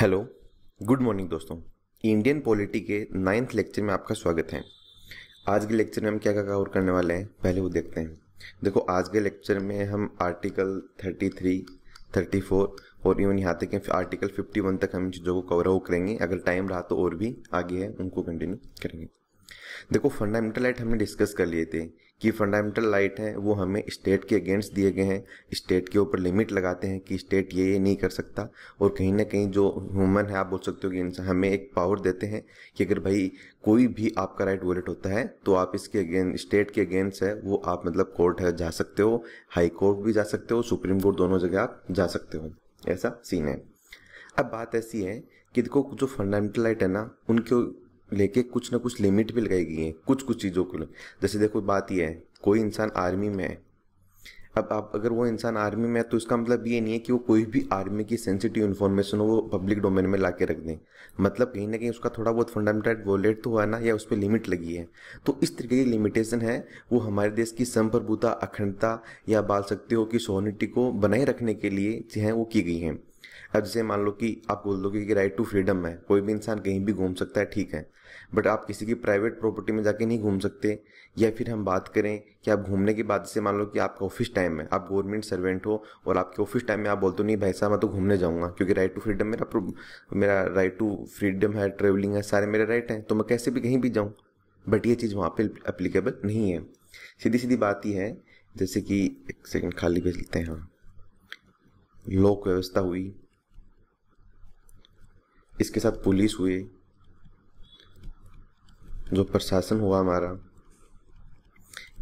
Hello good morning दोस्तों Indian polity के ninth lecture में आपका स्वागत है आज के लेक्चर में हम क्या क्या कवर करने वाले हैं पहले वो देखते हैं देखो आज के लेक्चर में हम आर्टिकल 33, 34 और इवन यहाँ तक आर्टिकल 51 तक हम चीज़ों को कवर आउट करेंगे अगर टाइम रहा तो और भी आगे है उनको कंटिन्यू करेंगे देखो फंडामेंटल राइट हमने डिस्कस कर लिए थे की फंडामेंटल राइट हैं वो हमें स्टेट के अगेंस्ट दिए गए हैं स्टेट के ऊपर लिमिट लगाते हैं कि स्टेट ये ये नहीं कर सकता और कहीं ना कहीं जो ह्यूमन है आप बोल सकते हो कि इंसान हमें एक पावर देते हैं कि अगर भाई कोई भी आपका राइट वोलेट होता है तो आप इसके अगेंस्ट स्टेट के अगेंस्ट है वो आप मतलब कोर्ट है जा सकते हो हाई कोर्ट भी जा सकते हो सुप्रीम कोर्ट दोनों जगह आप जा सकते हो ऐसा सीन है अब बात ऐसी है कि देखो जो फंडामेंटल राइट है ना उनके लेके कुछ ना कुछ लिमिट भी लगाई गई है कुछ कुछ चीज़ों को जैसे देखो बात यह है कोई इंसान आर्मी में है अब आप अगर वो इंसान आर्मी में है तो इसका मतलब ये नहीं है कि वो कोई भी आर्मी की सेंसिटिव इन्फॉर्मेशन हो वो पब्लिक डोमेन में ला के रख दें मतलब कहीं ना कहीं उसका थोड़ा बहुत फंडामेंटल वोलेट तो हुआ ना या उस पर लिमिट लगी है तो इस तरीके की लिमिटेशन है वो हमारे देश की संप्रभुता अखंडता या बाल सकते हो कि सोनिटी को बनाए रखने के लिए जो है वो की गई हैं अब जैसे मान लो कि आप बोल दोगे कि राइट टू फ्रीडम है कोई भी इंसान कहीं भी घूम सकता है ठीक है बट आप किसी की प्राइवेट प्रॉपर्टी में जाके नहीं घूम सकते या फिर हम बात करें कि आप घूमने के बाद से मान लो कि आपका ऑफिस टाइम है आप गवर्नमेंट सर्वेंट हो और आपके ऑफिस टाइम में आप बोलते हो नहीं भाई साहब मैं तो घूमने जाऊँगा क्योंकि राइट टू फ्रीडम मेरा मेरा राइट टू फ्रीडम है ट्रेवलिंग है सारे मेरे राइट हैं तो मैं कैसे भी कहीं भी जाऊँ बट ये चीज़ वहाँ पे अप्लीकेबल नहीं है सीधी सीधी बात यह है जैसे कि एक सेकंड खाली भेज लेते हैं हाँ लोक व्यवस्था हुई इसके साथ पुलिस हुई जो प्रशासन हुआ हमारा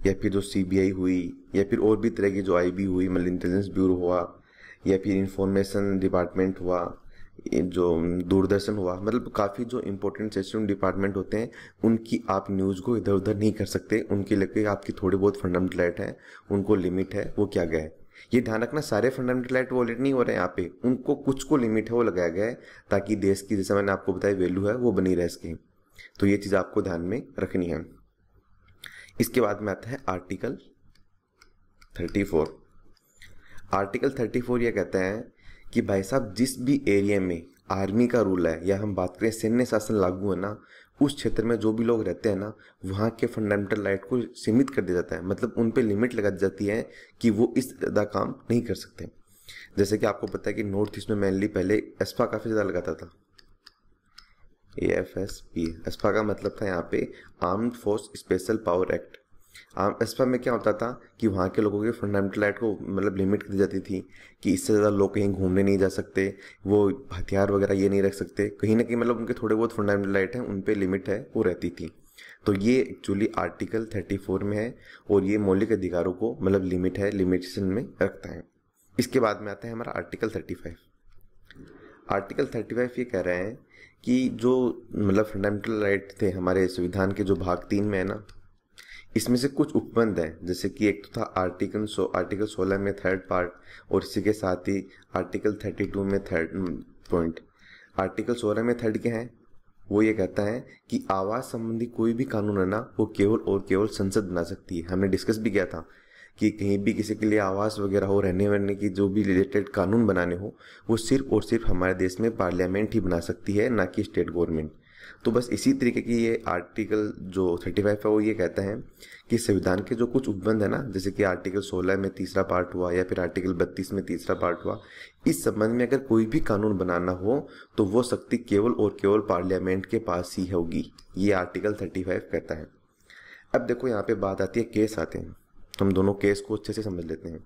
या फिर जो सीबीआई हुई या फिर और भी तरह की जो आईबी हुई मतलब इंटेलिजेंस ब्यूरो हुआ या फिर इंफॉर्मेशन डिपार्टमेंट हुआ जो दूरदर्शन हुआ मतलब काफ़ी जो इम्पोर्टेंट सेशन डिपार्टमेंट होते हैं उनकी आप न्यूज़ को इधर उधर नहीं कर सकते उनके लगे आपकी थोड़ी बहुत फंडामेंटल राइट है उनको लिमिट है वो क्या गया है ये ध्यान रखना सारे फंडामेंटल राइट वॉलेट नहीं हो रहे हैं यहाँ पे उनको कुछ को लिमिट है वो लगाया गया है ताकि देश की जैसे मैंने आपको बताया वैल्यू है वो बनी रह सके तो ये चीज़ आपको ध्यान में रखनी है इसके बाद में आता है आर्टिकल 34 आर्टिकल 34 ये कहते हैं कि भाई साहब जिस भी एरिया में आर्मी का रूल है या हम बात करें सैन्य शासन लागू है ना उस क्षेत्र में जो भी लोग रहते हैं ना वहाँ के फंडामेंटल राइट को सीमित कर दिया जाता है मतलब उन पर लिमिट लगा दी जाती है कि वो इस ज़्यादा काम नहीं कर सकते जैसे कि आपको पता है कि नॉर्थ ईस्ट में मेनली पहले एस्पा काफ़ी ज़्यादा लगाता था A F S P AFSPA का मतलब था यहाँ पे armed force special power act AFSPA में क्या होता था कि वहाँ के लोगों के फंडामेंटल राइट को मतलब लिमिट की जाती थी कि इससे ज़्यादा लोग कहीं घूमने नहीं जा सकते वो हथियार वगैरह ये नहीं रख सकते कहीं ना कहीं मतलब उनके थोड़े बहुत फंडामेंटल राइट हैं उन पर लिमिट है वो रहती थी तो ये एक्चुअली आर्टिकल 34 में है और ये मौलिक अधिकारों को मतलब लिमिट है लिमिटेशन में रखता है इसके बाद में आता है हमारा आर्टिकल 35 आर्टिकल 35 ये कह रहे हैं कि जो मतलब फंडामेंटल राइट थे हमारे संविधान के जो भाग तीन में है ना इसमें से कुछ उपबंध हैं जैसे कि एक तो था आर्टिकल सो आर्टिकल सोलह में थर्ड पार्ट और इसी के साथ ही आर्टिकल थर्टी टू में थर्ड पॉइंट आर्टिकल सोलह में थर्ड क्या है वो ये कहता है कि आवाज़ संबंधी कोई भी कानून है ना वो केवल और केवल संसद बना सकती है हमने डिस्कस भी किया था कि कहीं भी किसी के लिए आवास वगैरह हो रहने वहने की जो भी रिलेटेड कानून बनाने हो वो सिर्फ और सिर्फ हमारे देश में पार्लियामेंट ही बना सकती है ना कि स्टेट गवर्नमेंट तो बस इसी तरीके की ये आर्टिकल जो थर्टी फाइव है वो ये कहता है कि संविधान के जो कुछ उपबंध है ना जैसे कि आर्टिकल सोलह में तीसरा पार्ट हुआ या फिर आर्टिकल बत्तीस में तीसरा पार्ट हुआ इस संबंध में अगर कोई भी कानून बनाना हो तो वो शक्ति केवल और केवल पार्लियामेंट के पास ही होगी ये आर्टिकल थर्टी फाइव कहता है अब देखो यहाँ पे बात आती है केस आते हैं हम दोनों केस को अच्छे से समझ लेते हैं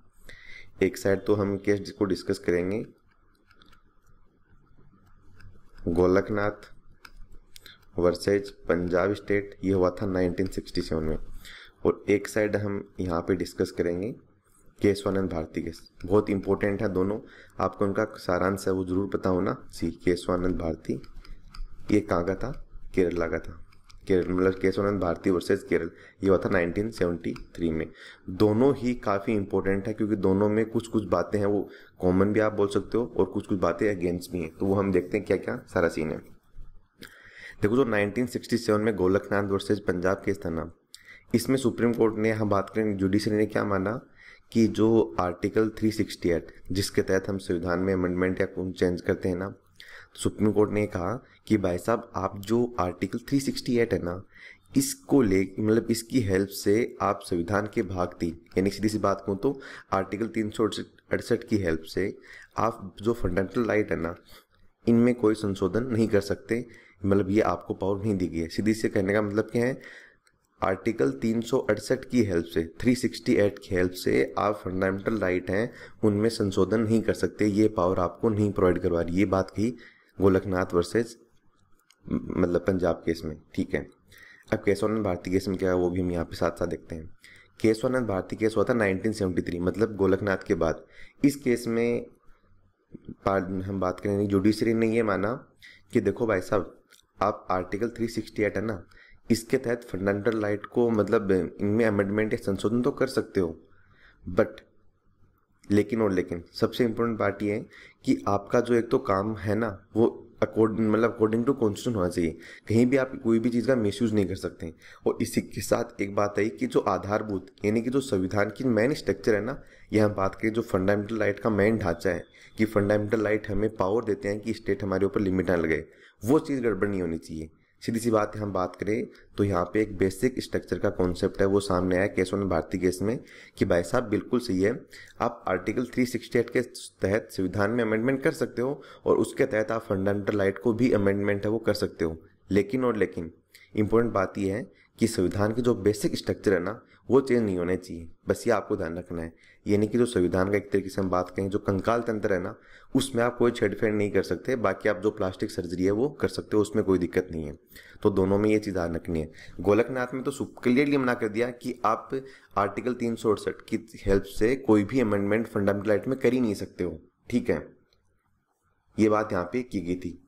एक साइड तो हम केस को डिस्कस करेंगे गोलकनाथ वर्सेज पंजाब स्टेट ये हुआ था 1967 में और एक साइड हम यहाँ पे डिस्कस करेंगे केशवानंद भारती केस बहुत इंपॉर्टेंट है दोनों आपको उनका सारांश है वो जरूर पता होना सी केशवानंद भारती ये कहाँ का था केरला का था केरल मतलब केशवानंद भारती वर्सेज केरल ये हुआ था 1973 में दोनों ही काफ़ी इंपॉर्टेंट है क्योंकि दोनों में कुछ कुछ बातें हैं वो कॉमन भी आप बोल सकते हो और कुछ कुछ बातें अगेंस्ट भी हैं तो वो हम देखते हैं क्या क्या सारा सीन है देखो जो 1967 में गोलखनाथ वर्सेज पंजाब केस था ना इसमें सुप्रीम कोर्ट ने हम बात करें जुडिशरी ने क्या माना कि जो आर्टिकल 368 जिसके तहत हम संविधान में अमेंडमेंट या चेंज करते हैं ना तो सुप्रीम कोर्ट ने कहा कि भाई साहब आप जो आर्टिकल 368 है ना इसको ले मतलब इसकी हेल्प से आप संविधान के भाग तीन यानी सीधी सी बात कहूँ तो आर्टिकल तीन सौ अड़सठ की हेल्प से आप जो फंडामेंटल राइट है ना इनमें कोई संशोधन नहीं कर सकते मतलब ये आपको पावर नहीं दी गई है सीधी से कहने का मतलब क्या है आर्टिकल तीन की हेल्प से 368 की हेल्प से आप फंडामेंटल राइट हैं उनमें संशोधन नहीं कर सकते ये पावर आपको नहीं प्रोवाइड करवा रही ये बात कही गोलकनाथ वर्सेज मतलब पंजाब केस में ठीक है अब केशवानंद भारती केस में क्या है वो भी हम यहाँ पे साथ साथ देखते हैं केशवानंद भारती केस हुआ था 1973 मतलब गोलकनाथ के बाद इस केस में हम बात करेंगे जुडिशरी ने ये माना कि देखो भाई साहब आप आर्टिकल 368 है ना इसके तहत फंडामेंटल राइट को मतलब इनमें अमेंडमेंट या संशोधन तो कर सकते हो बट लेकिन और लेकिन सबसे इम्पोर्टेंट बात यह है कि आपका जो एक तो काम है ना वो अकॉर्डिंग मतलब अकॉर्डिंग टू कॉन्स्टिट्यूशन होना चाहिए कहीं भी आप कोई भी चीज़ का यूज नहीं कर सकते और इसी के साथ एक बात आई कि जो आधारभूत यानी कि जो संविधान की मेन स्ट्रक्चर है ना यह हम बात करें जो फंडामेंटल राइट का मेन ढांचा है कि फंडामेंटल राइट हमें पावर देते हैं कि स्टेट हमारे ऊपर लिमिट ना लगे वो चीज़ गड़बड़ नहीं होनी चाहिए सीधी सी बात हम बात करें तो यहाँ पे एक बेसिक स्ट्रक्चर का कॉन्सेप्ट है वो सामने आया केस ने भारती केस में कि भाई साहब बिल्कुल सही है आप आर्टिकल 368 के तहत संविधान में अमेंडमेंट कर सकते हो और उसके तहत आप फंडामेंटल राइट को भी अमेंडमेंट है वो कर सकते हो लेकिन और लेकिन इम्पोर्टेंट बात यह है कि संविधान की जो बेसिक स्ट्रक्चर है ना वो चेंज नहीं होने चाहिए बस ये आपको ध्यान रखना है यानी कि जो संविधान का एक तरीके से हम बात करें जो कंकाल तंत्र है ना उसमें आप कोई छेड़फेड़ नहीं कर सकते बाकी आप जो प्लास्टिक सर्जरी है वो कर सकते हो उसमें कोई दिक्कत नहीं है तो दोनों में ये चीज़ ध्यान रखनी है गोलकनाथ में तो क्लियरली मना कर दिया कि आप आर्टिकल तीन की हेल्प से कोई भी अमेंडमेंट फंडामेंटल राइट में कर ही नहीं सकते हो ठीक है ये बात यहाँ पे की गई थी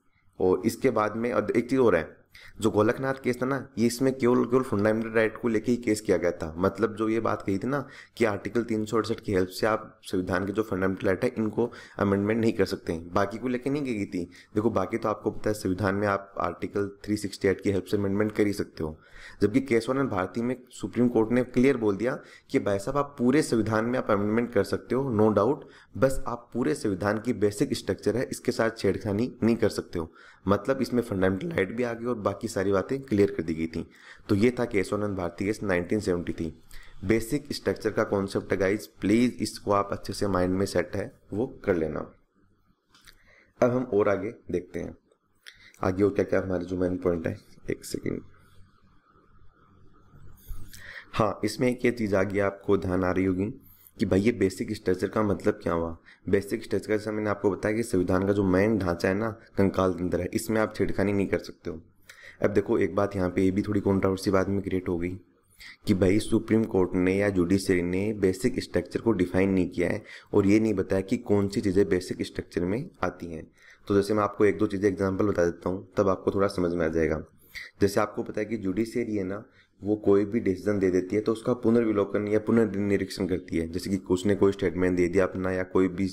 और इसके बाद में एक चीज़ हो रहा है जो गोलकनाथ केस था ना ये इसमें केवल केवल फंडामेंटल राइट को लेके ही केस किया गया था मतलब जो ये बात कही थी ना कि आर्टिकल तीन की हेल्प से आप संविधान के जो फंडामेंटल राइट है इनको अमेंडमेंट नहीं कर सकते हैं बाकी को लेके नहीं गई थी देखो बाकी तो आपको पता है संविधान में आप आर्टिकल 368 की हेल्प से अमेंडमेंट कर ही सकते हो जबकि केसवानंद भारती में सुप्रीम कोर्ट ने क्लियर बोल दिया कि भाई साहब आप पूरे संविधान में आप अमेंडमेंट कर सकते हो नो डाउट बस आप पूरे संविधान की बेसिक स्ट्रक्चर है इसके साथ छेड़खानी नहीं कर सकते हो मतलब इसमें फंडामेंटल राइट भी आ गई और बाकी सारी बातें क्लियर कर दी गई थी तो ये था भारती एस नाइनटीन सेवेंटी थी बेसिक स्ट्रक्चर का कॉन्सेप्ट गाइज प्लीज इसको आप अच्छे से माइंड में सेट है वो कर लेना अब हम और आगे देखते हैं आगे और क्या क्या हमारे जो मेन पॉइंट है एक सेकेंड हाँ इसमें एक ये चीज़ आ गई आपको ध्यान आ रही होगी कि भाई ये बेसिक स्ट्रक्चर का मतलब क्या हुआ बेसिक स्ट्रक्चर जैसा मैंने आपको बताया कि संविधान का जो मेन ढांचा है ना कंकाल तंत्र है इसमें आप छेड़खानी नहीं कर सकते हो अब देखो एक बात यहाँ पे ये भी थोड़ी कॉन्ट्रावर्सी बाद में क्रिएट हो गई कि भाई सुप्रीम कोर्ट ने या जुडिशरी ने बेसिक स्ट्रक्चर को डिफाइन नहीं किया है और ये नहीं बताया कि कौन सी चीज़ें बेसिक स्ट्रक्चर में आती हैं तो जैसे मैं आपको एक दो चीज़ें एग्जाम्पल बता देता हूँ तब आपको थोड़ा समझ में आ जाएगा जैसे आपको पता है कि जुडिशरी है ना वो कोई भी डिसीजन दे देती है तो उसका पुनर्विलोकन या पुनर्निरीक्षण करती है जैसे कि उसने कोई स्टेटमेंट दे दिया अपना या कोई भी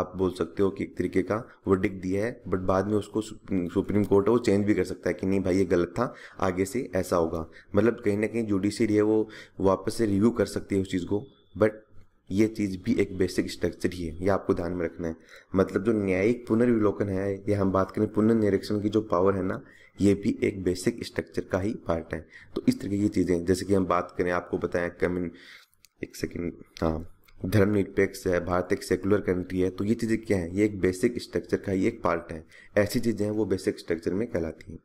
आप बोल सकते हो कि एक तरीके का वो डिक दिया है बट बाद में उसको सुप्रीम कोर्ट है वो चेंज भी कर सकता है कि नहीं भाई ये गलत था आगे से ऐसा होगा मतलब कहीं ना कहीं जुडिशरी है वो वापस से रिव्यू कर सकती है उस चीज़ को बट ये चीज़ भी एक बेसिक स्ट्रक्चर ही है ये आपको ध्यान में रखना है मतलब जो न्यायिक पुनर्विलोकन है या हम बात करें पुनर्निरीक्षण की जो पावर है ना ये भी एक बेसिक स्ट्रक्चर का ही पार्ट है तो इस तरीके की चीज़ें जैसे कि हम बात करें आपको बताएं कमिन एक सेकेंड हाँ धर्मनिरपेक्ष है भारत एक सेकुलर कंट्री है तो ये चीज़ें क्या है ये एक बेसिक स्ट्रक्चर का ही एक पार्ट है ऐसी चीज़ें हैं वो बेसिक स्ट्रक्चर में कहलाती हैं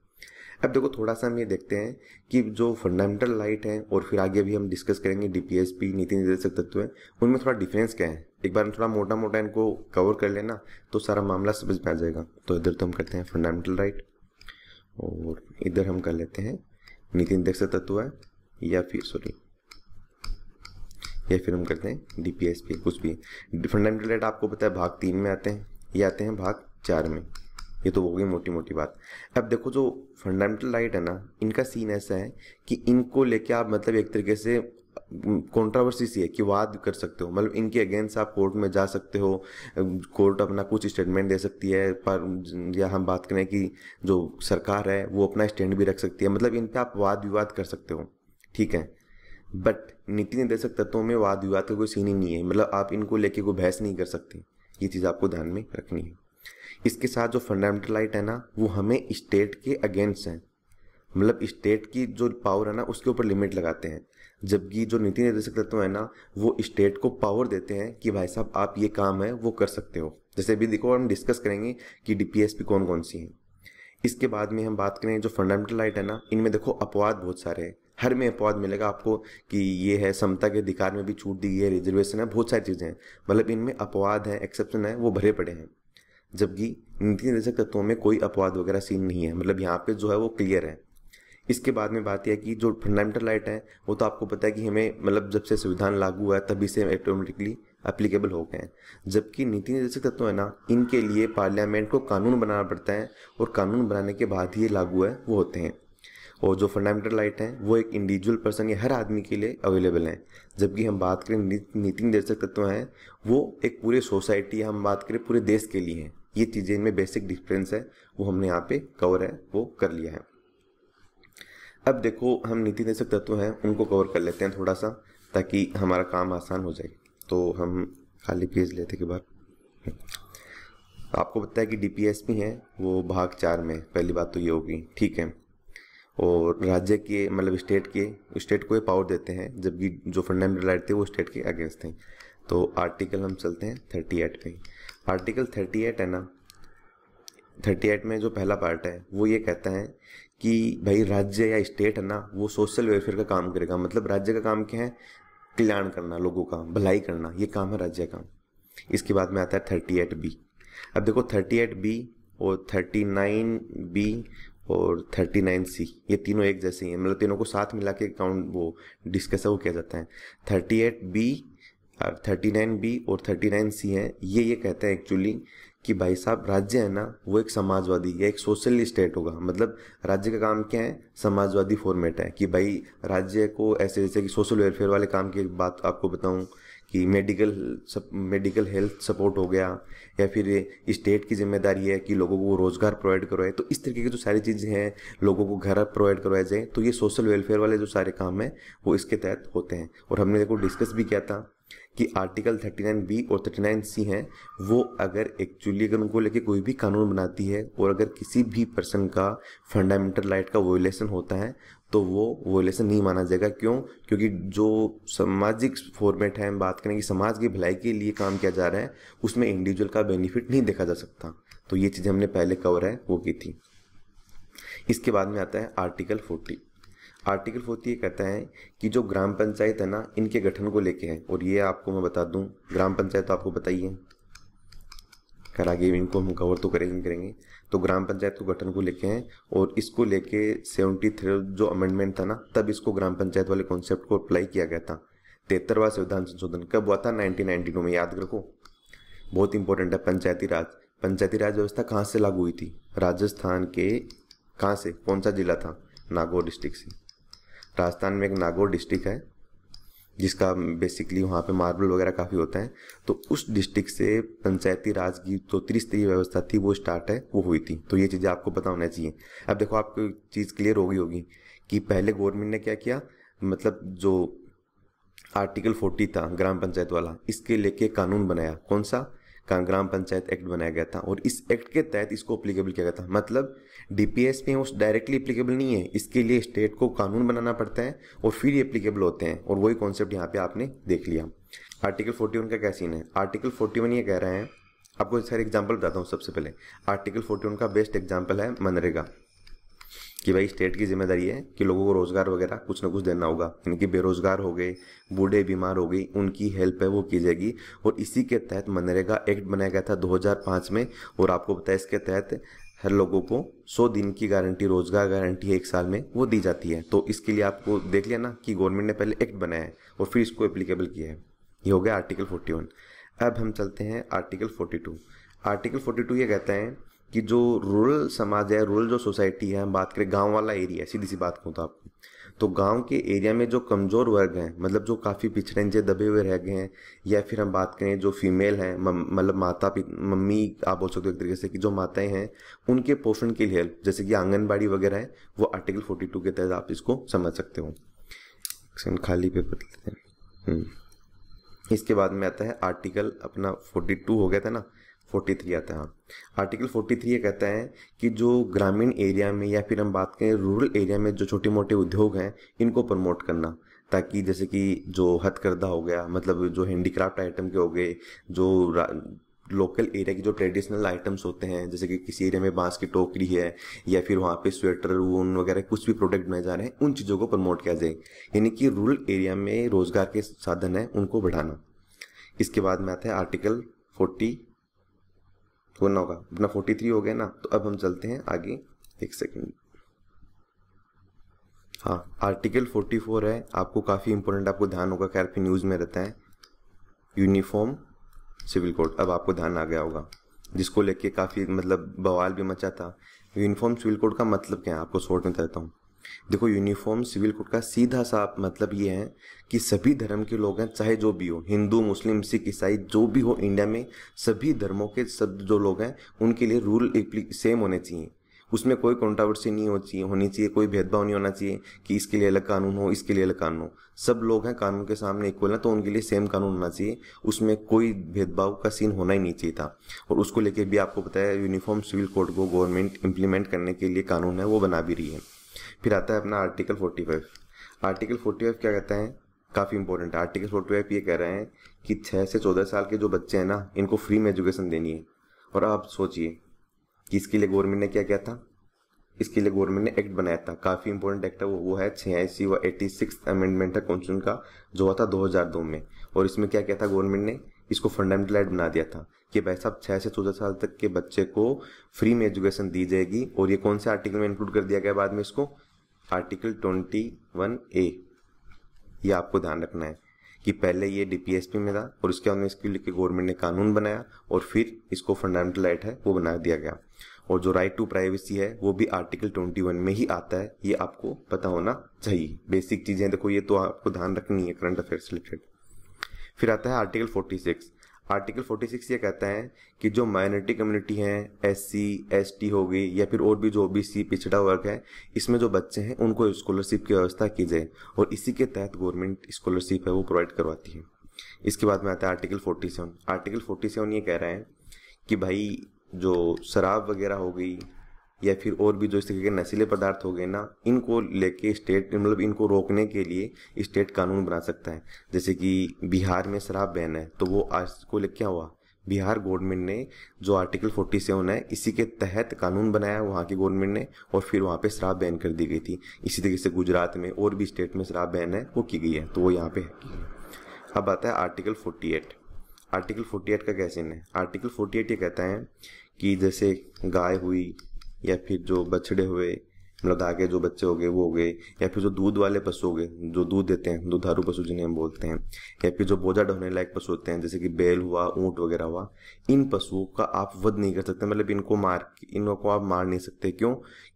अब देखो थोड़ा सा हम ये देखते हैं कि जो फंडामेंटल लाइट है और फिर आगे भी हम डिस्कस करेंगे डीपीएसपी नीति निर्देशक तत्व है उनमें थोड़ा डिफरेंस क्या है एक बार हम थोड़ा मोटा मोटा इनको कवर कर लेना तो सारा मामला समझ में आ जाएगा तो इधर तो हम करते हैं फंडामेंटल राइट और इधर हम कर लेते हैं नीति निर्देशक तत्व है या फिर सॉरी या फिर हम करते हैं डीपीएसपी कुछ भी फंडामेंटल राइट आपको पता है भाग तीन में आते हैं ये आते हैं भाग चार में ये तो हो गई मोटी मोटी बात अब देखो जो फंडामेंटल राइट है ना इनका सीन ऐसा है कि इनको लेके आप मतलब एक तरीके से कॉन्ट्रावर्सी सी है कि वाद कर सकते हो मतलब इनके अगेंस्ट आप कोर्ट में जा सकते हो कोर्ट अपना कुछ स्टेटमेंट दे सकती है पर या हम बात करें कि जो सरकार है वो अपना स्टैंड भी रख सकती है मतलब इन पर आप वाद विवाद कर सकते हो ठीक है बट नीति निर्देशक तत्वों में वाद विवाद का कोई सीन ही नहीं है मतलब आप इनको लेके कोई बहस नहीं कर सकते ये चीज़ आपको ध्यान में रखनी है इसके साथ जो फंडामेंटल राइट है ना वो हमें स्टेट के अगेंस्ट हैं मतलब स्टेट की जो पावर है ना उसके ऊपर लिमिट लगाते हैं जबकि जो नीति निर्देशक तत्व है ना वो स्टेट को पावर देते हैं कि भाई साहब आप ये काम है वो कर सकते हो जैसे अभी देखो हम डिस्कस करेंगे कि डीपीएसपी कौन कौन सी है इसके बाद में हम बात करें जो फंडामेंटल राइट है ना इनमें देखो अपवाद बहुत सारे हैं हर में अपवाद मिलेगा आपको कि ये है समता के अधिकार में भी छूट दी गई है रिजर्वेशन है बहुत सारी चीज़ें हैं मतलब इनमें अपवाद हैं एक्सेप्शन है वो भरे पड़े हैं जबकि नीति निर्देशक तत्वों में कोई अपवाद वगैरह सीन नहीं है मतलब यहाँ पे जो है वो क्लियर है इसके बाद में बात यह कि जो फंडामेंटल राइट है वो तो आपको पता है कि हमें मतलब जब से संविधान लागू हुआ है तभी से ऑटोमेटिकली अप्लीकेबल हो गए हैं जबकि नीति निर्देशक तत्व है ना इनके लिए पार्लियामेंट को कानून बनाना पड़ता है और कानून बनाने के बाद ही ये लागू है वो होते हैं और जो फंडामेंटल राइट हैं वो एक इंडिविजुअल पर्सन या हर आदमी के लिए अवेलेबल हैं जबकि हम बात करें नीति निर्देशक तत्व हैं वो एक पूरे सोसाइटी हम बात करें पूरे देश के लिए हैं ये चीज़ें इनमें बेसिक डिफरेंस है वो हमने यहाँ पे कवर है वो कर लिया है अब देखो हम नीति निर्देशक तत्व हैं उनको कवर कर लेते हैं थोड़ा सा ताकि हमारा काम आसान हो जाए तो हम खाली पेज लेते के बाद आपको पता है कि डीपीएसपी है वो भाग चार में पहली बात तो ये होगी ठीक है और राज्य के मतलब स्टेट के स्टेट को ये पावर देते हैं जबकि जो फंडामेंटल राइट थे वो स्टेट के अगेंस्ट थे तो आर्टिकल हम चलते हैं थर्टी एट पे आर्टिकल 38 है ना 38 में जो पहला पार्ट है वो ये कहता है कि भाई राज्य या स्टेट है ना वो सोशल वेलफेयर का काम करेगा मतलब राज्य का काम क्या है कल्याण करना लोगों का भलाई करना ये काम है राज्य का इसके बाद में आता है थर्टी एट बी अब देखो थर्टी एट बी और थर्टी नाइन बी और थर्टी नाइन सी ये तीनों एक जैसे ही हैं मतलब तीनों को साथ मिला के काउंट वो डिस्कस है वो किया जाता है thirty eight B thirty nine B और थर्टी नाइन सी हैं ये ये कहते हैं एक्चुअली कि भाई साहब राज्य है ना वो एक समाजवादी या एक सोशल स्टेट होगा मतलब राज्य का काम क्या है समाजवादी फॉर्मेट है कि भाई राज्य को ऐसे जैसे कि सोशल वेलफेयर वाले काम की बात आपको बताऊं कि मेडिकल सप, मेडिकल हेल्थ सपोर्ट हो गया या फिर स्टेट की जिम्मेदारी है कि लोगों को रोज़गार प्रोवाइड करवाए तो इस तरीके की जो तो सारी चीज़ें हैं लोगों को घर प्रोवाइड करवाए जाए तो ये सोशल वेलफेयर वाले जो सारे काम हैं वो इसके तहत होते हैं और हमने देखो डिस्कस भी किया था कि आर्टिकल 39 बी और 39 सी हैं वो अगर एक्चुअली अगर उनको लेके कोई भी कानून बनाती है और अगर किसी भी पर्सन का फंडामेंटल राइट का वोलेशन होता है तो वो वोलेशन नहीं माना जाएगा क्यों क्योंकि जो सामाजिक फॉर्मेट है हम बात करें कि समाज की भलाई के लिए काम किया जा रहा है उसमें इंडिविजुअल का बेनिफिट नहीं देखा जा सकता तो ये चीज़ हमने पहले कवर है वो की थी इसके बाद में आता है आर्टिकल फोर्टी आर्टिकल फोर्थ ये कहता है कि जो ग्राम पंचायत है ना इनके गठन को लेके है और ये आपको मैं बता दूं ग्राम पंचायत तो आपको बताइए खैर आगे इनको हम कवर तो करेंगे करेंगे तो ग्राम पंचायत को गठन को लेके हैं और इसको लेके सेवेंटी थ्री जो अमेंडमेंट था ना तब इसको ग्राम पंचायत वाले कॉन्सेप्ट को अप्लाई किया गया था तेहत्तरवा संविधान संशोधन कब हुआ था नाइनटीन टू में याद रखो बहुत इंपॉर्टेंट है पंचायती राज पंचायती राज व्यवस्था कहाँ से लागू हुई थी राजस्थान के कहाँ से कौन सा जिला था नागौर डिस्ट्रिक्ट से राजस्थान में एक नागौर डिस्ट्रिक्ट है जिसका बेसिकली वहाँ पे मार्बल वगैरह काफ़ी होता है तो उस डिस्ट्रिक्ट से पंचायती राज की जो त्रिस्तरीय व्यवस्था थी वो स्टार्ट है वो हुई थी तो ये चीज़ें आपको पता होना चाहिए अब देखो आपको चीज़ क्लियर हो गई होगी कि पहले गवर्नमेंट ने क्या किया मतलब जो आर्टिकल फोर्टी था ग्राम पंचायत वाला इसके लेके कानून बनाया कौन सा ग्राम पंचायत एक्ट बनाया गया था और इस एक्ट के तहत इसको अप्लीकेबल किया गया था मतलब डीपीएस पे उस डायरेक्टली अप्लीकेबल नहीं है इसके लिए स्टेट को कानून बनाना पड़ता है और फिर ये अप्लीकेबल होते हैं और वही कॉन्सेप्ट यहाँ पे आपने देख लिया आर्टिकल फोर्टी का क्या सीन है आर्टिकल फोर्टी ये कह रहे हैं आपको सारे एग्जाम्पल बताता हूँ सबसे पहले आर्टिकल फोर्टी का बेस्ट एग्जाम्पल है मनरेगा कि भाई स्टेट की जिम्मेदारी है कि लोगों को रोज़गार वगैरह कुछ ना कुछ देना होगा यानी कि बेरोज़गार हो गए बूढ़े बीमार हो गई उनकी हेल्प है वो की जाएगी और इसी के तहत मनरेगा एक्ट बनाया गया था 2005 में और आपको बताया इसके तहत हर लोगों को 100 दिन की गारंटी रोजगार गारंटी है एक साल में वो दी जाती है तो इसके लिए आपको देख लिया ना कि गवर्नमेंट ने पहले एक्ट बनाया है और फिर इसको एप्लीकेबल किया है ये हो गया आर्टिकल फोर्टी अब हम चलते हैं आर्टिकल फोर्टी आर्टिकल फोर्टी ये कहते हैं कि जो रूरल समाज है रूरल जो सोसाइटी है हम बात करें गांव वाला एरिया सीधी सी बात कहूँ तो आपको तो गांव के एरिया में जो कमज़ोर वर्ग हैं मतलब जो काफ़ी पिछड़े जो दबे हुए रह गए हैं या फिर हम बात करें जो फीमेल हैं मतलब माता मम्मी आप बोल सकते हो एक तरीके से कि जो माताएं हैं उनके पोषण के लिए हेल्प जैसे कि आंगनबाड़ी वगैरह है वो आर्टिकल फोर्टी के तहत आप इसको समझ सकते हो खाली पेपर लेते हैं हम्म। इसके बाद में आता है आर्टिकल अपना फोर्टी हो गया था ना 43 आता है आर्टिकल हाँ। 43 ये कहता है कि जो ग्रामीण एरिया में या फिर हम बात करें रूरल एरिया में जो छोटे मोटे उद्योग हैं इनको प्रमोट करना ताकि जैसे कि जो हथकरदा हो गया मतलब जो हैंडीक्राफ्ट आइटम के हो गए जो लोकल एरिया के जो ट्रेडिशनल आइटम्स होते हैं जैसे कि किसी एरिया में बांस की टोकरी है या फिर वहाँ पे स्वेटर ऊन वगैरह कुछ भी प्रोडक्ट बनाए जा रहे हैं उन चीज़ों को प्रमोट किया जाए यानी कि रूरल एरिया में रोजगार के साधन हैं उनको बढ़ाना इसके बाद में आता है आर्टिकल फोर्टी छोड़ना होगा अपना फोर्टी थ्री हो गया ना तो अब हम चलते हैं आगे एक सेकेंड हाँ आर्टिकल फोर्टी फोर है आपको काफ़ी इंपॉर्टेंट आपको ध्यान होगा खैर फिर न्यूज़ में रहता है यूनिफॉर्म सिविल कोड अब आपको ध्यान आ गया होगा जिसको लेके काफ़ी मतलब बवाल भी मचा था यूनिफॉर्म सिविल कोड का मतलब क्या है आपको शॉर्ट में बताता हूँ देखो यूनिफॉर्म सिविल कोड का सीधा सा मतलब ये है कि सभी धर्म के लोग हैं चाहे जो भी हो हिंदू मुस्लिम सिख ईसाई जो भी हो इंडिया में सभी धर्मों के सब जो लोग हैं उनके लिए रूल सेम होने चाहिए उसमें कोई कॉन्ट्रावर्सी नहीं होनी चाहिए होनी चाहिए कोई भेदभाव नहीं होना चाहिए कि इसके लिए अलग कानून हो इसके लिए अलग कानून हो सब लोग हैं कानून के सामने इक्वल हैं तो उनके लिए सेम कानून होना चाहिए उसमें कोई भेदभाव का सीन होना ही नहीं चाहिए था और उसको लेके भी आपको बताया यूनिफॉर्म सिविल कोड को गवर्नमेंट इम्प्लीमेंट करने के लिए कानून है वो बना भी रही है फिर आता है अपना आर्टिकल 45 आर्टिकल 45 क्या कहते हैं काफ़ी इंपॉर्टेंट आर्टिकल आर्टिकल 45 ये कह रहे हैं कि छः से चौदह साल के जो बच्चे हैं ना इनको फ्री में एजुकेशन देनी है और आप सोचिए कि इसके लिए गवर्नमेंट ने क्या किया था इसके लिए गवर्नमेंट ने एक्ट बनाया था काफ़ी इंपॉर्टेंट एक्ट है वो वो है छियासी व एट्टी सिक्स अमेंडमेंट है कॉन्स्टिट्यूशन का जो हुआ था दो में और इसमें क्या किया था गवर्नमेंट ने इसको फंडामेंटल एक्ट बना दिया था कि भाई साहब छः से चौदह साल तक के बच्चे को फ्री में एजुकेशन दी जाएगी और ये कौन से आर्टिकल में इंक्लूड कर दिया गया बाद में इसको आर्टिकल ट्वेंटी वन ए ये आपको ध्यान रखना है कि पहले ये डीपीएसपी में था और उसके बाद में इसके लिए गवर्नमेंट ने कानून बनाया और फिर इसको फंडामेंटल राइट है वो बना दिया गया और जो राइट टू प्राइवेसी है वो भी आर्टिकल 21 में ही आता है ये आपको पता होना चाहिए बेसिक चीजें देखो ये तो आपको ध्यान रखनी है करंट अफेयर रिलेटेड फिर आता है आर्टिकल 46 आर्टिकल 46 ये कहता है कि जो माइनॉरिटी कम्युनिटी हैं एस सी एस टी हो गई या फिर और भी जो ओबीसी पिछड़ा वर्ग है इसमें जो बच्चे हैं उनको स्कॉलरशिप की व्यवस्था की जाए और इसी के तहत गवर्नमेंट स्कॉलरशिप है वो प्रोवाइड करवाती है इसके बाद में आता है आर्टिकल 47 आर्टिकल 47 ये कह रहा है कि भाई जो शराब वगैरह हो गई या फिर और भी जो इस तरीके के नशीले पदार्थ हो गए ना इनको लेके स्टेट मतलब इनको रोकने के लिए स्टेट कानून बना सकता है जैसे कि बिहार में शराब बैन है तो वो आज को लेकर क्या हुआ बिहार गवर्नमेंट ने जो आर्टिकल 47 है इसी के तहत कानून बनाया वहाँ की गवर्नमेंट ने और फिर वहाँ पे शराब बैन कर दी गई थी इसी तरीके से गुजरात में और भी स्टेट में शराब बैन है वो की गई है तो वो यहाँ पे है अब आता है आर्टिकल 48 आर्टिकल 48 का कैसे है आर्टिकल 48 ये कहता है कि जैसे गाय हुई या फिर जो बछड़े हुए मतलब धागे जो बच्चे हो गए वो हो गए या फिर जो दूध वाले पशु हो गए जो दूध देते हैं दुधारू पशु जिन्हें हम बोलते हैं या फिर जो बोझा ढोने लायक पशु होते हैं जैसे कि बैल हुआ ऊंट वगैरह हुआ इन पशुओं का आप वध नहीं कर सकते मतलब इनको मार को आप मार नहीं सकते क्यों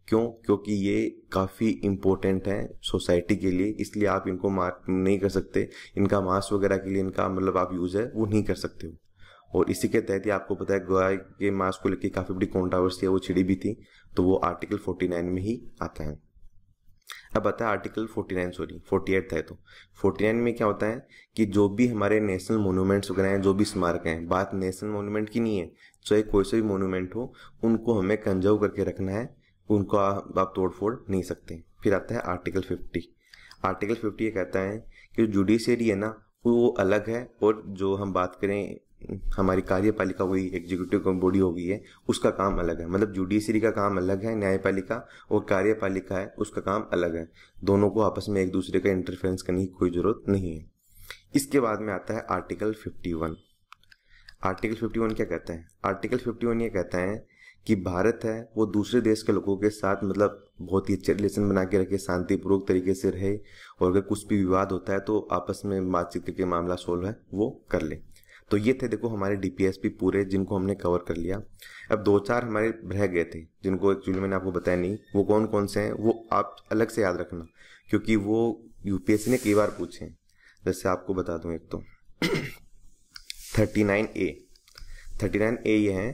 क्यों क्योंकि ये काफ़ी इम्पोर्टेंट है सोसाइटी के लिए इसलिए आप इनको मार नहीं कर सकते इनका मांस वगैरह के लिए इनका मतलब आप यूज़ है वो नहीं कर सकते हो और इसी के तहत ही आपको पता है गाय के मांस को लेकर काफ़ी बड़ी कॉन्ट्रावर्सी है वो छिड़ी भी थी तो वो आर्टिकल 49 में ही आता है अब आता है आर्टिकल 49 सॉरी 48 है तो 49 में क्या होता है कि जो भी हमारे नेशनल मोनूमेंट्स वगैरह हैं जो भी स्मारक हैं बात नेशनल मोनूमेंट की नहीं है चाहे कोई सा भी मोनूमेंट हो उनको हमें कंजर्व करके रखना है उनको आप तोड़फोड़ नहीं सकते फिर आता है आर्टिकल फिफ्टी आर्टिकल फिफ्टी ये कहता है कि जुडिशरी है ना वो अलग है और जो हम बात करें हमारी कार्यपालिका हुई एग्जीक्यूटिव बॉडी हो गई है उसका काम अलग है मतलब जुडिशरी का काम अलग है न्यायपालिका और कार्यपालिका है उसका काम अलग है दोनों को आपस में एक दूसरे का इंटरफेरेंस करने की कोई ज़रूरत नहीं है इसके बाद में आता है आर्टिकल 51 आर्टिकल 51 क्या कहता है आर्टिकल 51 ये कहता है कि भारत है वो दूसरे देश के लोगों के साथ मतलब बहुत ही अच्छे रिलेशन बना के रखे शांतिपूर्वक तरीके से रहे और अगर कुछ भी विवाद होता है तो आपस में बातचीत करके मामला सोल्व है वो कर ले तो ये थे देखो हमारे डीपीएसपी पूरे जिनको हमने कवर कर लिया अब दो चार हमारे रह गए थे जिनको एक्चुअली मैंने आपको बताया नहीं वो कौन कौन से हैं वो आप अलग से याद रखना क्योंकि वो यूपीएससी ने कई बार पूछे हैं जैसे आपको बता दूं एक तो thirty nine A thirty nine A ये है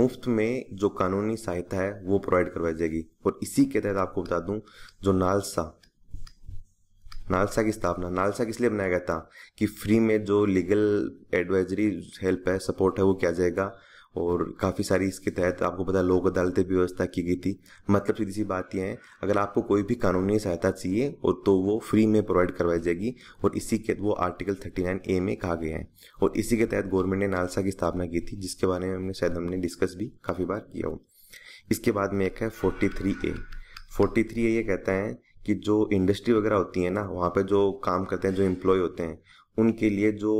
मुफ्त में जो कानूनी सहायता है वो प्रोवाइड करवाई जाएगी और इसी के तहत आपको बता दूं जो नालसा नालसा की स्थापना नालसा किस लिए बनाया गया था कि फ्री में जो लीगल एडवाइजरी हेल्प है सपोर्ट है वो किया जाएगा और काफ़ी सारी इसके तहत आपको पता लोक अदालतें भी व्यवस्था की गई थी मतलब सीधी सी बात यह है अगर आपको कोई भी कानूनी सहायता चाहिए और तो वो फ्री में प्रोवाइड करवाई जाएगी और इसी के वो आर्टिकल 39 ए में कहा गया है और इसी के तहत गवर्नमेंट ने नालसा की स्थापना की थी जिसके बारे में हमने शायद हमने डिस्कस भी काफ़ी बार किया हो इसके बाद में एक है forty three A forty three A ये कहता है कि जो इंडस्ट्री वगैरह होती है ना वहाँ पे जो काम करते हैं जो एम्प्लॉय होते हैं उनके लिए जो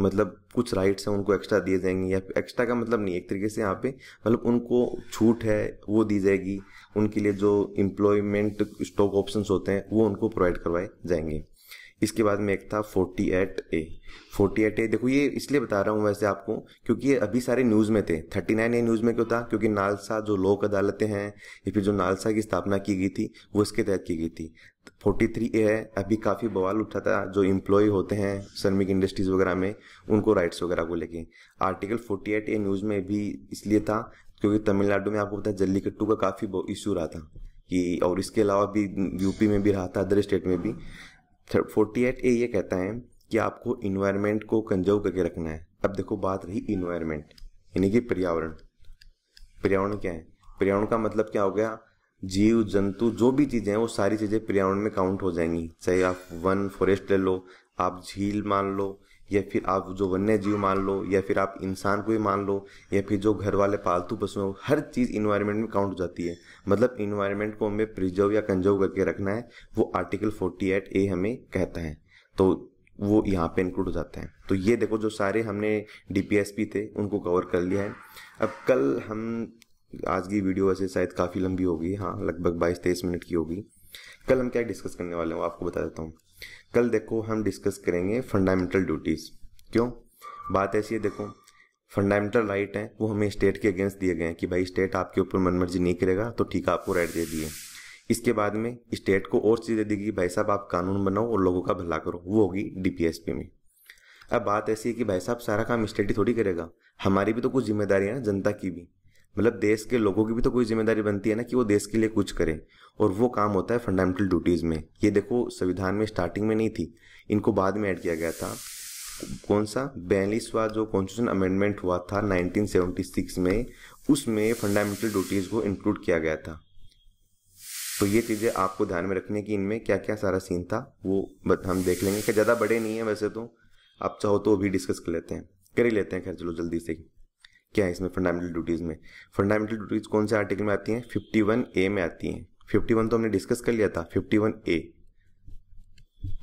मतलब कुछ राइट्स हैं उनको एक्स्ट्रा दिए जाएंगे या एक्स्ट्रा का मतलब नहीं एक तरीके से यहाँ पे मतलब उनको छूट है वो दी जाएगी उनके लिए जो एम्प्लॉयमेंट स्टॉक ऑप्शंस होते हैं वो उनको प्रोवाइड करवाए जाएंगे इसके बाद में एक था forty eight A forty eight A देखो ये इसलिए बता रहा हूँ वैसे आपको क्योंकि ये अभी सारे न्यूज़ में थे थर्टी नाइन ए न्यूज़ में क्यों था क्योंकि नालसा जो लोक अदालतें हैं या फिर जो नालसा की स्थापना की गई थी वो इसके तहत की गई थी फोर्टी थ्री ए है अभी काफ़ी बवाल उठा था जो इम्प्लॉय होते हैं श्रमिक इंडस्ट्रीज़ वगैरह में उनको राइट्स वगैरह को लेके article forty eight A news में भी इसलिए था क्योंकि तमिलनाडु में आपको पता है जल्लीकट्टू का काफ़ी इशू रहा था कि और इसके अलावा भी यूपी में भी रहा था अदर स्टेट में भी फोर्टी एट ए ये कहता है कि आपको इन्वायरमेंट को कंजर्व करके रखना है अब देखो बात रही इन्वायरमेंट यानी कि पर्यावरण पर्यावरण क्या है पर्यावरण का मतलब क्या हो गया जीव जंतु जो भी चीज़ें हैं वो सारी चीज़ें पर्यावरण में काउंट हो जाएंगी चाहे आप वन फॉरेस्ट ले लो आप झील मान लो या फिर आप जो वन्य जीव मान लो या फिर आप इंसान को ही मान लो या फिर जो घर वाले पालतू पशु हो हर चीज़ इन्वायरमेंट में काउंट हो जाती है मतलब इन्वायरमेंट को हमें प्रिजर्व या कंजर्व करके रखना है वो आर्टिकल फोर्टी एट ए हमें कहता है तो वो यहाँ पे इंक्लूड हो जाता है तो ये देखो जो सारे हमने डी थे उनको कवर कर लिया है अब कल हम आज की वीडियो वैसे शायद काफ़ी लंबी होगी हाँ लगभग बाईस तेईस मिनट की होगी कल हम क्या डिस्कस करने वाले हैं आपको बता देता हूँ कल देखो हम डिस्कस करेंगे फंडामेंटल ड्यूटीज़ क्यों बात ऐसी है देखो फंडामेंटल राइट हैं वो हमें स्टेट के अगेंस्ट दिए गए हैं कि भाई स्टेट आपके ऊपर मनमर्जी नहीं करेगा तो ठीक है आपको राइट दे दिए इसके बाद में स्टेट को और चीज़ें दे दी भाई साहब आप कानून बनाओ और लोगों का भला करो वो होगी डी में अब बात ऐसी है कि भाई साहब सारा काम स्टेट ही थोड़ी करेगा हमारी भी तो कुछ जिम्मेदारी है ना जनता की भी मतलब देश के लोगों की भी तो कोई जिम्मेदारी बनती है ना कि वो देश के लिए कुछ करें और वो काम होता है फंडामेंटल ड्यूटीज़ में ये देखो संविधान में स्टार्टिंग में नहीं थी इनको बाद में ऐड किया गया था कौन सा बयालीसवा जो कॉन्स्टिट्यूशन अमेंडमेंट हुआ था 1976 में उसमें फंडामेंटल ड्यूटीज़ को इंक्लूड किया गया था तो ये चीज़ें आपको ध्यान में रखनी है कि इनमें क्या क्या सारा सीन था वो हम देख लेंगे क्या ज़्यादा बड़े नहीं है वैसे तो आप चाहो तो वो भी डिस्कस कर लेते हैं कर ही लेते हैं खैर चलो जल्दी से ही क्या है इसमें फंडामेंटल ड्यूटीज़ में फंडामेंटल ड्यूटीज़ कौन से आर्टिकल में आती हैं फिफ्टी वन ए में आती हैं फिफ्टी वन तो हमने डिस्कस कर लिया था फिफ्टी वन ए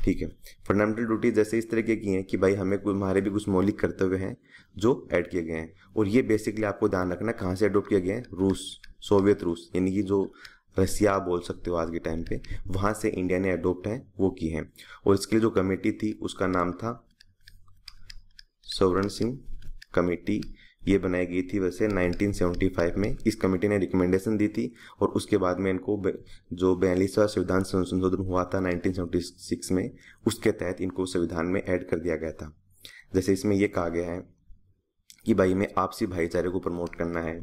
ठीक है फंडामेंटल ड्यूटीज जैसे इस तरीके की हैं कि भाई हमें हमारे भी कुछ मौलिक कर्तव्य हैं जो ऐड किए गए हैं और ये बेसिकली आपको ध्यान रखना कहाँ से अडोप्ट किए गए हैं रूस सोवियत रूस यानी कि जो रसिया बोल सकते हो आज के टाइम पे वहां से इंडिया ने अडोप्ट है वो की है और इसके लिए जो कमेटी थी उसका नाम था सवरण सिंह कमेटी ये बनाई गई थी वैसे 1975 में इस कमेटी ने रिकमेंडेशन दी थी और उसके बाद में इनको जो बयालीसवा संविधान संशोधन हुआ था 1976 में उसके तहत इनको संविधान में ऐड कर दिया गया था जैसे इसमें यह कहा गया है कि भाई हमें आपसी भाईचारे को प्रमोट करना है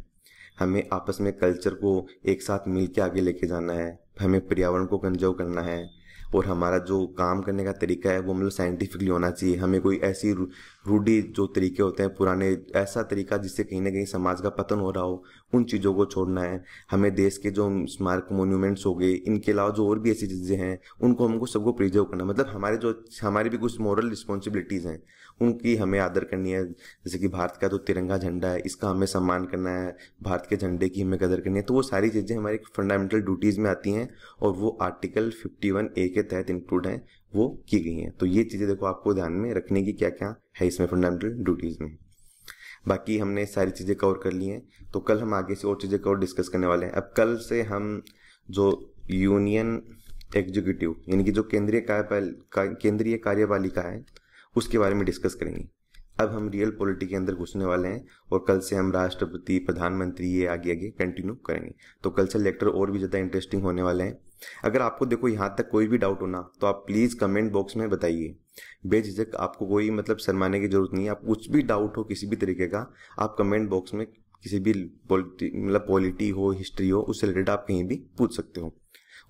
हमें आपस में कल्चर को एक साथ मिल के आगे लेके जाना है हमें पर्यावरण को कंजर्व करना है और हमारा जो काम करने का तरीका है वो मतलब साइंटिफिकली होना चाहिए हमें कोई ऐसी रूढ़ी जो तरीके होते हैं पुराने ऐसा तरीका जिससे कहीं ना कहीं समाज का पतन हो रहा हो उन चीज़ों को छोड़ना है हमें देश के जो स्मारक मोन्यूमेंट्स हो गए इनके अलावा जो और भी ऐसी चीज़ें हैं उनको हमको सबको प्रिजर्व करना मतलब हमारे जो हमारी भी कुछ मॉरल रिस्पॉन्सिबिलिटीज़ हैं उनकी हमें आदर करनी है जैसे कि भारत का तो तिरंगा झंडा है इसका हमें सम्मान करना है भारत के झंडे की हमें कदर करनी है तो वो सारी चीज़ें हमारी फंडामेंटल ड्यूटीज़ में आती हैं और वो आर्टिकल फिफ्टी वन ए के तहत इंक्लूड हैं वो की गई हैं तो ये चीज़ें देखो आपको ध्यान में रखने की क्या क्या है इसमें फंडामेंटल ड्यूटीज़ में बाकी हमने सारी चीज़ें कवर कर ली हैं तो कल हम आगे से और चीज़ें कवर डिस्कस करने वाले हैं अब कल से हम जो यूनियन एग्जीक्यूटिव यानी कि जो केंद्रीय कार्यपाल का, केंद्रीय कार्यपालिका है उसके बारे में डिस्कस करेंगे अब हम रियल पॉलिटी के अंदर घुसने वाले हैं और कल से हम राष्ट्रपति प्रधानमंत्री ये आगे आगे कंटिन्यू करेंगे तो कल से लेक्टर और भी ज़्यादा इंटरेस्टिंग होने वाले हैं अगर आपको देखो यहाँ तक कोई भी डाउट होना तो आप प्लीज़ कमेंट बॉक्स में बताइए बेझिझक आपको कोई मतलब शर्माने की जरूरत नहीं है आप कुछ भी डाउट हो किसी भी तरीके का आप कमेंट बॉक्स में किसी भी पॉलिटी मतलब पॉलिटी हो हिस्ट्री हो उससे रिलेटेड आप कहीं भी पूछ सकते हो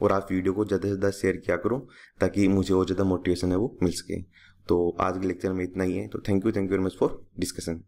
और आप वीडियो को ज़्यादा से ज़्यादा शेयर किया करो ताकि मुझे और ज़्यादा मोटिवेशन है वो मिल सके तो आज के लेक्चर में इतना ही है तो thank you thank you very much for discussion